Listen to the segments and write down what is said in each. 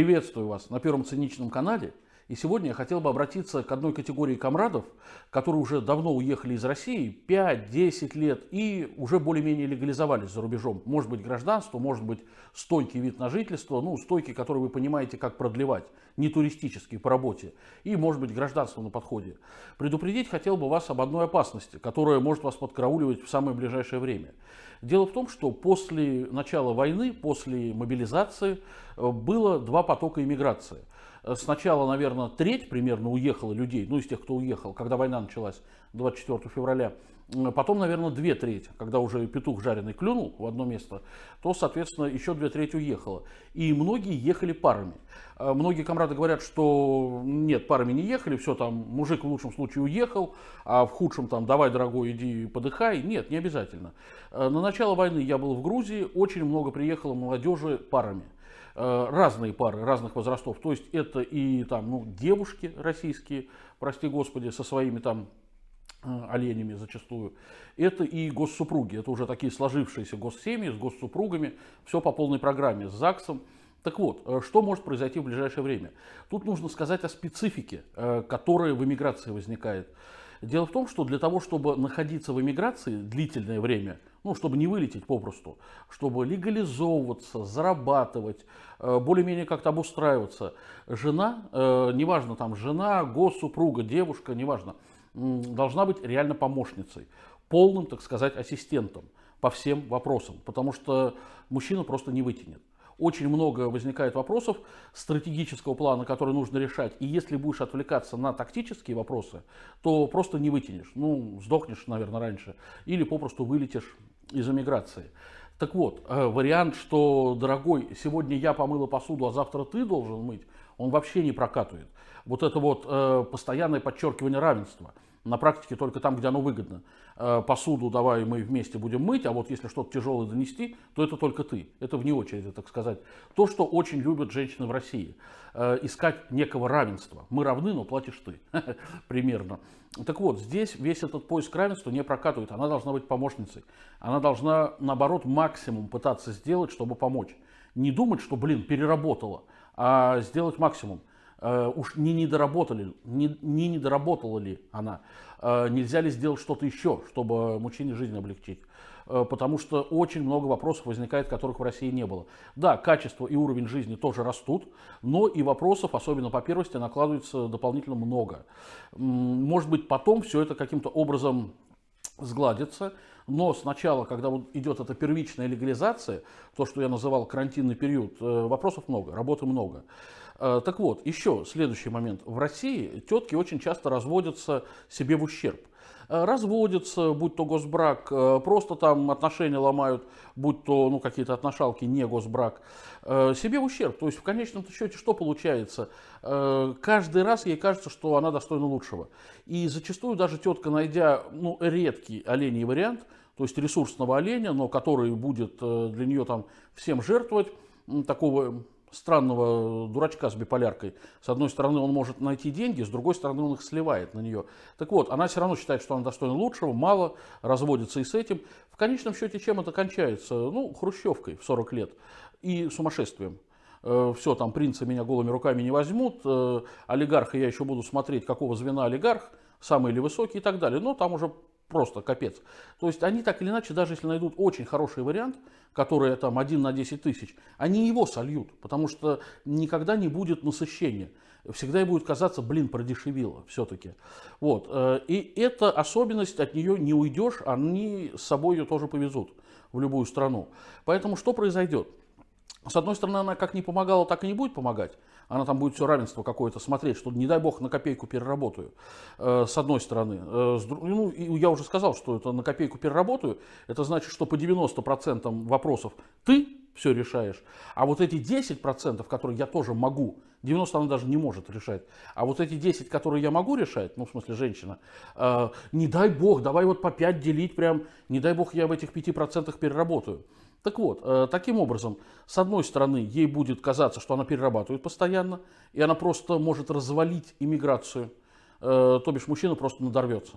Приветствую вас на Первом Циничном канале – и сегодня я хотел бы обратиться к одной категории комрадов, которые уже давно уехали из России, 5-10 лет, и уже более-менее легализовались за рубежом. Может быть гражданство, может быть стойкий вид на жительство, ну стойкий, который вы понимаете, как продлевать, не туристический, по работе. И может быть гражданство на подходе. Предупредить хотел бы вас об одной опасности, которая может вас подкарауливать в самое ближайшее время. Дело в том, что после начала войны, после мобилизации э, было два потока иммиграции – Э, сначала, наверное, треть примерно уехала людей, ну, из тех, кто уехал, когда война началась 24 февраля. А потом, наверное, две трети, когда уже петух жареный клюнул в одно место, то, соответственно, еще две трети уехало. И многие ехали парами. Э, многие комрады говорят, что нет, парами не ехали, все там, мужик в лучшем случае уехал, а в худшем там, давай, дорогой, иди подыхай. Нет, не обязательно. Э, на начало войны я был в Грузии, очень много приехало молодежи парами. Э, разные пары разных возрастов. То есть это и там, ну, девушки российские, прости господи, со своими там э, оленями зачастую. Это и госсупруги, это уже такие сложившиеся госсемьи с госсупругами, все по полной программе с ЗАГСом. Так вот, э, что может произойти в ближайшее время? Тут нужно сказать о специфике, которая в эмиграции возникает. Дело в том, что для того, чтобы находиться в эмиграции длительное время, ну, чтобы не вылететь попросту, чтобы легализовываться, зарабатывать, э, более-менее как-то обустраиваться, жена, э, неважно там, жена, госсупруга, девушка, неважно, должна быть реально помощницей, полным, так сказать, ассистентом по всем вопросам, потому что мужчина просто не вытянет очень много возникает вопросов стратегического плана, который нужно решать. И если будешь отвлекаться на тактические вопросы, то просто не вытянешь. Ну, сдохнешь, наверное, раньше. Или попросту вылетишь из эмиграции. Так вот, э, вариант, что, дорогой, сегодня я помыла посуду, а завтра ты должен мыть, он вообще не прокатывает. Вот это вот э, постоянное подчеркивание равенства – на практике только там, где оно выгодно. Э, посуду давай мы вместе будем мыть, а вот если что-то тяжелое донести, то это только ты. Это вне очереди, так сказать. То, что очень любят женщины в России. Э, искать некого равенства. Мы равны, но платишь ты. Примерно. Так вот, здесь весь этот поиск равенства не прокатывает. Она должна быть помощницей. Она должна, наоборот, максимум пытаться сделать, чтобы помочь. Не думать, что, блин, переработала, а сделать максимум. Э, уж не недоработали, не, не недоработала ли она, э, нельзя ли сделать что-то еще, чтобы мужчине жизнь облегчить э, потому что очень много вопросов возникает, которых в России не было. Да, качество и уровень жизни тоже растут, но и вопросов, особенно по первости, накладывается дополнительно много. Может быть, потом все это каким-то образом сгладится, но сначала, когда вот идет эта первичная легализация, то, что я называл карантинный период, э, вопросов много, работы много. Э, так вот, еще следующий момент. В России тетки очень часто разводятся себе в ущерб э, разводятся, будь то госбрак, э, просто там отношения ломают, будь то ну, какие-то отношалки, не госбрак, себе в ущерб. То есть в конечном счете что получается? Каждый раз ей кажется, что она достойна лучшего. И зачастую даже тетка, найдя ну, редкий оленей вариант, то есть ресурсного оленя, но который будет для нее там всем жертвовать, такого странного дурачка с биполяркой. С одной стороны, он может найти деньги, с другой стороны, он их сливает на нее. Так вот, она все равно считает, что она достойна лучшего, мало, разводится и с этим. В конечном счете, чем это кончается? Ну, хрущевкой в 40 лет и сумасшествием э, все, там принцы меня голыми руками не возьмут, э, олигарха я еще буду смотреть, какого звена олигарх, самый или высокий и так далее. Но там уже просто капец. То есть они так или иначе, даже если найдут очень хороший вариант, который там один на 10 тысяч, они его сольют, потому что никогда не будет насыщения. Всегда и будет казаться, блин, продешевило все-таки. Вот. Э, и эта особенность, от нее не уйдешь, они с собой ее тоже повезут в любую страну. Поэтому что произойдет? С одной стороны, она как не помогала, так и не будет помогать она там будет все равенство какое-то смотреть, что не дай бог на копейку переработаю, э, с одной стороны. Э, с, ну, я уже сказал, что это на копейку переработаю, это значит, что по 90% вопросов ты все решаешь, а вот эти 10%, которые я тоже могу, 90 она даже не может решать. А вот эти 10, которые я могу решать, ну, в смысле, женщина, э, не дай бог, давай вот по 5 делить прям, не дай бог я в этих 5% переработаю. Так вот, э, таким образом, с одной стороны, ей будет казаться, что она перерабатывает постоянно, и она просто может развалить иммиграцию, э, то бишь мужчина просто надорвется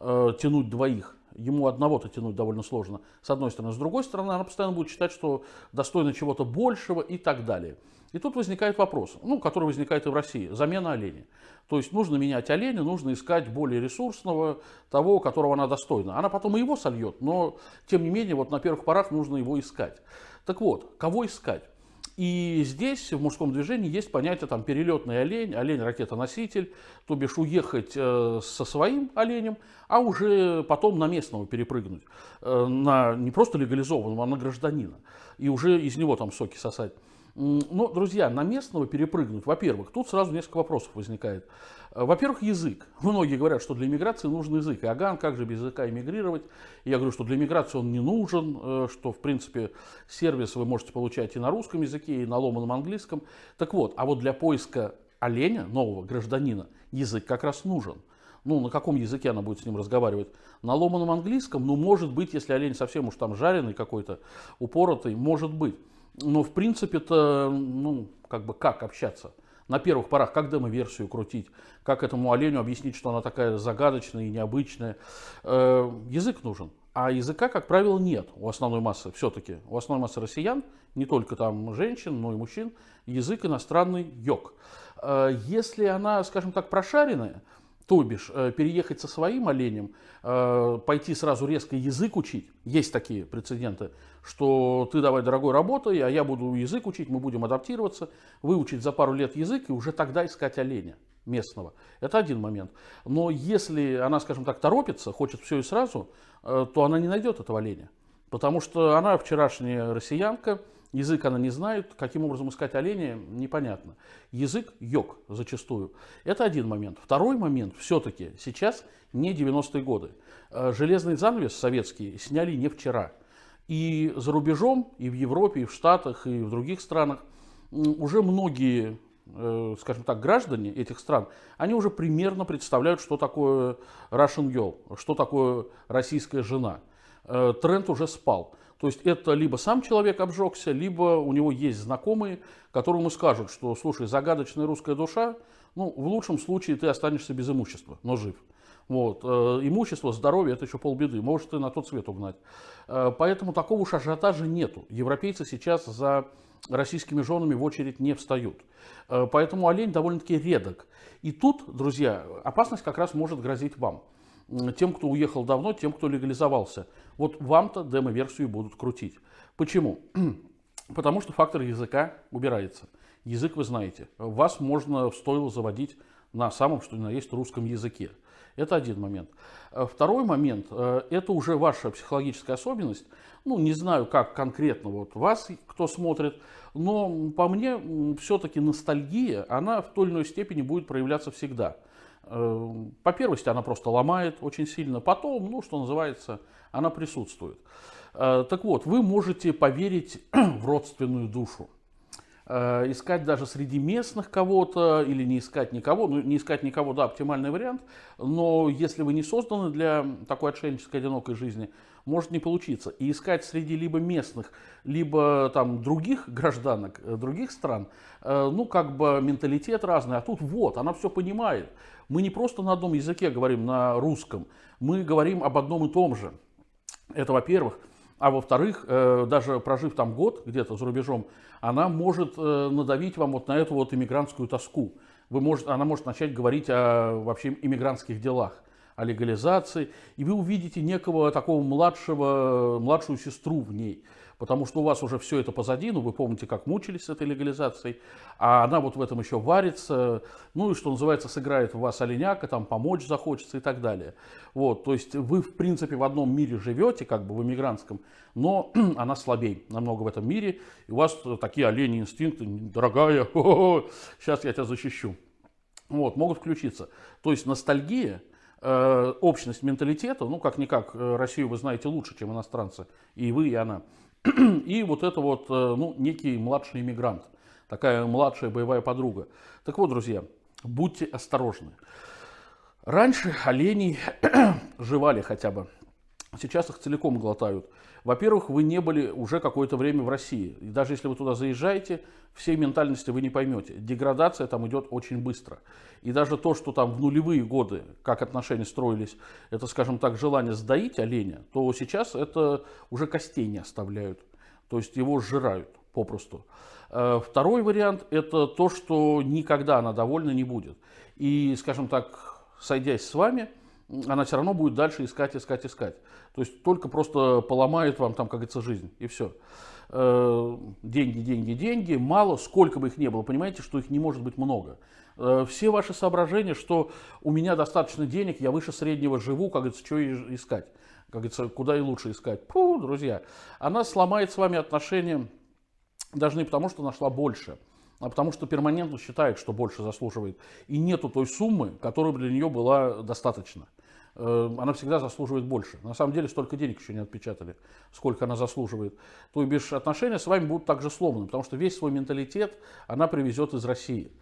э, тянуть двоих. Ему одного-то тянуть довольно сложно, с одной стороны. С другой стороны, она постоянно будет считать, что достойна чего-то большего и так далее. И тут возникает вопрос, ну, который возникает и в России, замена оленя. То есть нужно менять оленя, нужно искать более ресурсного, того, которого она достойна. Она потом и его сольет, но тем не менее, вот на первых порах нужно его искать. Так вот, кого искать? И здесь в мужском движении есть понятие там перелетный олень, олень-ракетоноситель, то бишь уехать э, со своим оленем, а уже потом на местного перепрыгнуть, э, на не просто легализованного, а на гражданина, и уже из него там соки сосать. Но, ну, друзья, на местного перепрыгнуть, во-первых, тут сразу несколько вопросов возникает. Э, во-первых, язык. Многие говорят, что для иммиграции нужен язык. И Аган, как же без языка иммигрировать? я говорю, что для иммиграции он не нужен, э, что, в принципе, сервис вы можете получать и на русском языке, и на ломаном английском. Так вот, а вот для поиска оленя, нового гражданина, язык как раз нужен ну, на каком языке она будет с ним разговаривать? На ломаном английском, ну, может быть, если олень совсем уж там жареный какой-то, упоротый, может быть. Но ну, в принципе-то, ну, как бы как общаться? На первых порах, как демо-версию крутить, как этому оленю объяснить, что она такая загадочная и необычная. Э, язык нужен. А языка, как правило, нет у основной массы все-таки. У основной массы россиян, не только там женщин, но и мужчин, язык иностранный йог. Э, если она, скажем так, прошаренная, то бишь, э, переехать со своим оленем, э, пойти сразу резко язык учить, есть такие прецеденты, что ты давай, дорогой, работай, а я буду язык учить, мы будем адаптироваться, выучить за пару лет язык и уже тогда искать оленя местного. Это один момент. Но если она, скажем так, торопится, хочет все и сразу, э, то она не найдет этого оленя. Потому что она вчерашняя россиянка, Язык она не знает, каким образом искать оленя, непонятно. Язык йог зачастую. Это один момент. Второй момент, все-таки сейчас не 90-е годы. Э, железный занавес советский сняли не вчера. И за рубежом, и в Европе, и в Штатах, и в других странах уже многие э, скажем так, граждане этих стран, они уже примерно представляют, что такое Russian Girl, что такое российская жена. Э, тренд уже спал. То есть это либо сам человек обжегся, либо у него есть знакомые, которые ему скажут, что, слушай, загадочная русская душа, ну, в лучшем случае ты останешься без имущества, но жив. Вот. Э, имущество, здоровье – это еще полбеды, Может, ты на тот свет угнать. Э, поэтому такого уж ажиотажа нету. Европейцы сейчас за российскими женами в очередь не встают. Э, поэтому олень довольно-таки редок. И тут, друзья, опасность как раз может грозить вам тем, кто уехал давно, тем, кто легализовался. Вот вам-то демо-версию будут крутить. Почему? Потому что фактор языка убирается. Язык вы знаете. Вас можно в стойло заводить на самом, что ни на есть, русском языке. Это один момент. Э, второй момент, э, это уже ваша психологическая особенность. Ну, не знаю, как конкретно вот вас, кто смотрит, но по мне все-таки ностальгия, она в той или иной степени будет проявляться всегда. Э, по первости она просто ломает очень сильно, потом, ну, что называется, она присутствует. Э, так вот, вы можете поверить в родственную душу. Э, искать даже среди местных кого-то или не искать никого, ну не искать никого, да, оптимальный вариант, но если вы не созданы для такой отшельнической одинокой жизни, может не получиться. И искать среди либо местных, либо там других гражданок э, других стран, э, ну как бы менталитет разный, а тут вот, она все понимает. Мы не просто на одном языке говорим, на русском, мы говорим об одном и том же. Это во-первых. А во-вторых, э, даже прожив там год где-то за рубежом, она может надавить вам вот на эту вот иммигрантскую тоску. Вы может, она может начать говорить о вообще иммигрантских делах о легализации, и вы увидите некого такого младшего, младшую сестру в ней. Потому что у вас уже все это позади, ну вы помните, как мучились с этой легализацией, а она вот в этом еще варится, ну и что называется, сыграет в вас оленяка, там помочь захочется и так далее. Вот, то есть вы в принципе в одном мире живете, как бы в эмигрантском, но она слабей намного в этом мире, и у вас такие олени инстинкты, дорогая, сейчас я тебя защищу вот, могут включиться. То есть ностальгия Э, общность менталитета, ну как-никак, э, Россию вы знаете лучше, чем иностранцы, и вы, и она. и вот это вот, э, ну, некий младший иммигрант, такая младшая боевая подруга. Так вот, друзья, будьте осторожны. Раньше оленей жевали хотя бы сейчас их целиком глотают. Во-первых, вы не были уже какое-то время в России. И даже если вы туда заезжаете, всей ментальности вы не поймете. Деградация там идет очень быстро. И даже то, что там в нулевые годы, как отношения строились, это, скажем так, желание сдаить оленя, то сейчас это уже костей не оставляют. То есть его сжирают попросту. Э, второй вариант – это то, что никогда она довольна не будет. И, скажем так, сойдясь с вами – она все равно будет дальше искать, искать, искать. То есть только просто поломает вам там, как говорится, жизнь и все. Э, деньги, деньги, деньги, мало, сколько бы их не было, понимаете, что их не может быть много. Э, все ваши соображения, что у меня достаточно денег, я выше среднего живу, как говорится, что искать, как говорится, куда и лучше искать. Пу, друзья, она сломает с вами отношения даже не потому, что нашла больше, а потому что перманентно считает, что больше заслуживает. И нету той суммы, которая для нее была достаточно. Э, она всегда заслуживает больше. На самом деле столько денег еще не отпечатали, сколько она заслуживает. То бишь отношения с вами будут также сломаны, потому что весь свой менталитет она привезет из России.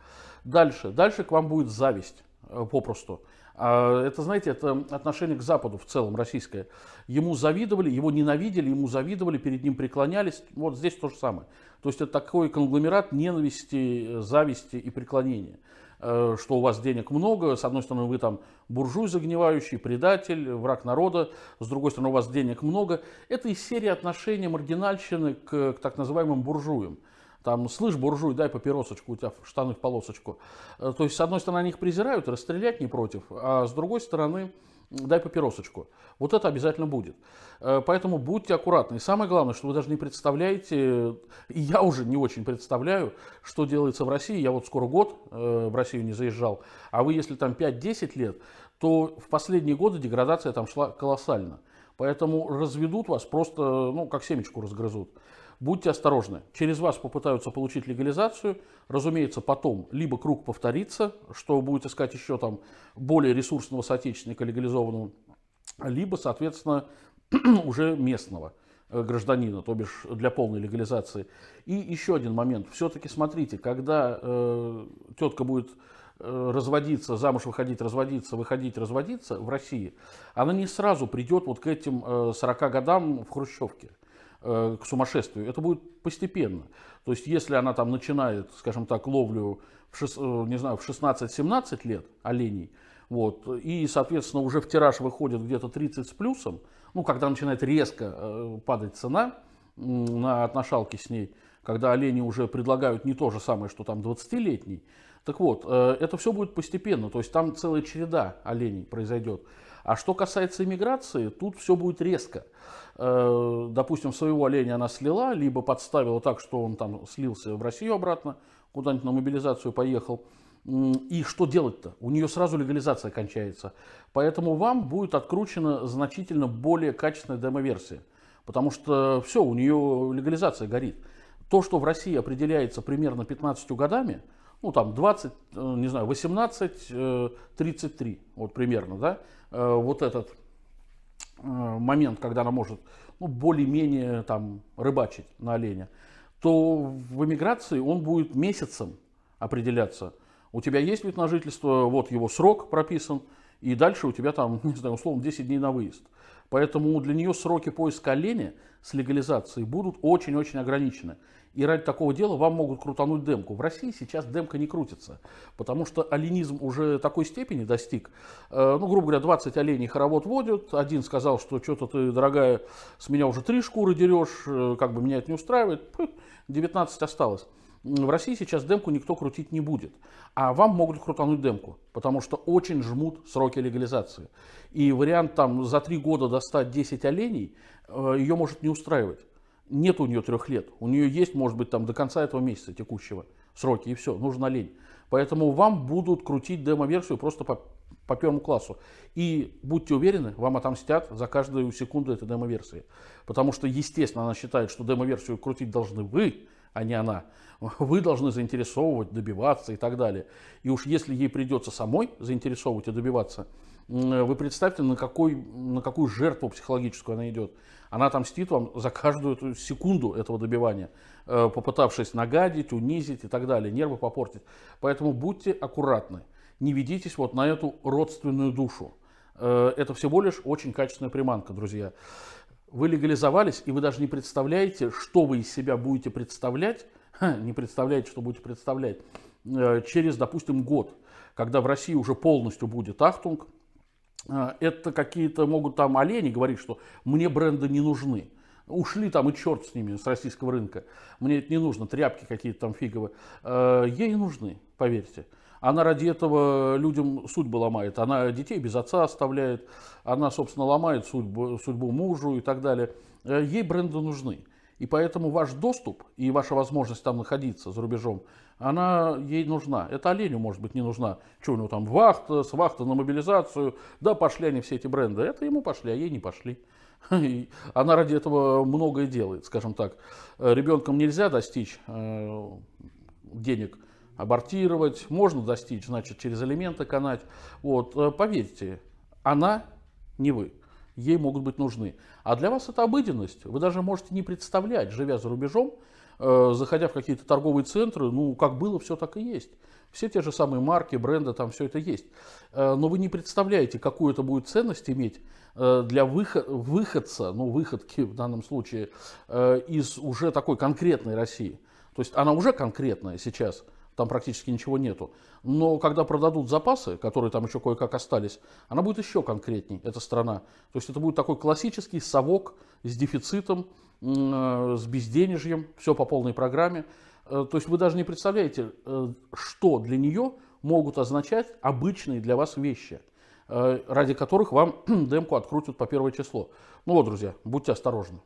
Дальше. Дальше к вам будет зависть э, попросту. А, это, знаете, это отношение к Западу в целом российское. Ему завидовали, его ненавидели, ему завидовали, перед ним преклонялись. Вот здесь то же самое. То есть это такой конгломерат ненависти, э, зависти и преклонения. Э, что у вас денег много, с одной стороны вы там буржуй загнивающий, предатель, враг народа, с другой стороны у вас денег много. Это из серии отношений маргинальщины к, к так называемым буржуям. Там, слышь, буржуй, дай папиросочку, у тебя в штаны в полосочку. Э, то есть, с одной стороны, они их презирают, расстрелять не против, а с другой стороны, дай папиросочку. Вот это обязательно будет. Э, поэтому будьте аккуратны. И самое главное, что вы даже не представляете, и я уже не очень представляю, что делается в России. Я вот скоро год э, в Россию не заезжал, а вы если там 5-10 лет, то в последние годы деградация там шла колоссально. Поэтому разведут вас просто, ну, как семечку разгрызут будьте осторожны. Через вас попытаются получить легализацию. Разумеется, потом либо круг повторится, что будет искать еще там более ресурсного соотечественника легализованного, либо, соответственно, уже местного э, гражданина, то бишь для полной легализации. И еще один момент. Все-таки смотрите, когда э, тетка будет э, разводиться, замуж выходить, разводиться, выходить, разводиться в России, она не сразу придет вот к этим э, 40 годам в Хрущевке. Э, к сумасшествию. Это будет постепенно. То есть, если она там начинает, скажем так, ловлю в, э, не знаю, в 16-17 лет оленей, вот, и, соответственно, уже в тираж выходит где-то 30 с плюсом, ну, когда начинает резко э, падать цена на отношалки с ней, когда олени уже предлагают не то же самое, что там 20-летний. Так вот, это все будет постепенно, то есть там целая череда оленей произойдет. А что касается иммиграции, тут все будет резко. Э, допустим, своего оленя она слила, либо подставила так, что он там слился в Россию обратно, куда-нибудь на мобилизацию поехал. И что делать-то? У нее сразу легализация кончается. Поэтому вам будет откручена значительно более качественная демо-версия. Потому что все, у нее легализация горит. То, что в России определяется примерно 15 годами, ну там 20, э, не знаю, 18, 33, э, вот примерно, да, э, вот этот момент, когда она может ну, более-менее там рыбачить на оленя, то в эмиграции он будет месяцем определяться. У тебя есть вид на жительство, вот его срок прописан, и дальше у тебя там, не знаю, условно 10 дней на выезд – Поэтому для нее сроки поиска оленя с легализацией будут очень-очень ограничены. И ради такого дела вам могут крутануть демку. В России сейчас демка не крутится, потому что оленизм уже такой степени достиг. Э, ну, грубо говоря, 20 оленей хоровод водят. Один сказал, что что-то ты, дорогая, с меня уже три шкуры дерешь, э, как бы меня это не устраивает. 19 осталось в России сейчас демку никто крутить не будет. А вам могут крутануть демку, потому что очень жмут сроки легализации. И вариант там за три года достать 10 оленей, э, ее может не устраивать. Нет у нее трех лет. У нее есть, может быть, там до конца этого месяца текущего сроки, и все, нужен олень. Поэтому вам будут крутить демо-версию просто по, по первому классу. И будьте уверены, вам отомстят за каждую секунду этой демо-версии. Потому что, естественно, она считает, что демо-версию крутить должны вы, а не она. Вы должны заинтересовывать, добиваться и так далее. И уж если ей придется самой заинтересовывать и добиваться, вы представьте, на, какой, на какую жертву психологическую она идет. Она отомстит вам за каждую эту секунду этого добивания, э, попытавшись нагадить, унизить и так далее, нервы попортить. Поэтому будьте аккуратны, не ведитесь вот на эту родственную душу. Э, это всего лишь очень качественная приманка, друзья. Вы легализовались, и вы даже не представляете, что вы из себя будете представлять, не представляете, что будете представлять, э, через, допустим, год, когда в России уже полностью будет Ахтунг, э, это какие-то могут там олени говорить, что мне бренды не нужны. Ушли там и черт с ними, с российского рынка. Мне это не нужно, тряпки какие-то там фиговые. Э, ей нужны, поверьте. Она ради этого людям судьбы ломает. Она детей без отца оставляет. Она, собственно, ломает судьбу, судьбу мужу и так далее. Э, ей бренды нужны. И поэтому ваш доступ и ваша возможность там находиться за рубежом, она ей нужна. Это оленю, может быть, не нужна. Что у него там, вахта, с вахта на мобилизацию. Да, пошли они все эти бренды. Это ему пошли, а ей не пошли. И она ради этого многое делает, скажем так. Э, Ребенком нельзя достичь э, денег – абортировать, можно достичь, значит, через элементы канать. Вот, э, поверьте, она не вы. Ей могут быть нужны. А для вас это обыденность. Вы даже можете не представлять, живя за рубежом, э, заходя в какие-то торговые центры, ну, как было, все так и есть. Все те же самые марки, бренды, там все это есть. Э, но вы не представляете, какую это будет ценность иметь э, для выход, выходца, ну, выходки в данном случае, э, из уже такой конкретной России. То есть она уже конкретная сейчас – там практически ничего нету. Но когда продадут запасы, которые там еще кое-как остались, она будет еще конкретней, эта страна. То есть это будет такой классический совок с дефицитом, с безденежьем, все по полной программе. Э, то есть вы даже не представляете, э, что для нее могут означать обычные для вас вещи, э, ради которых вам демку открутят по первое число. Ну вот, друзья, будьте осторожны.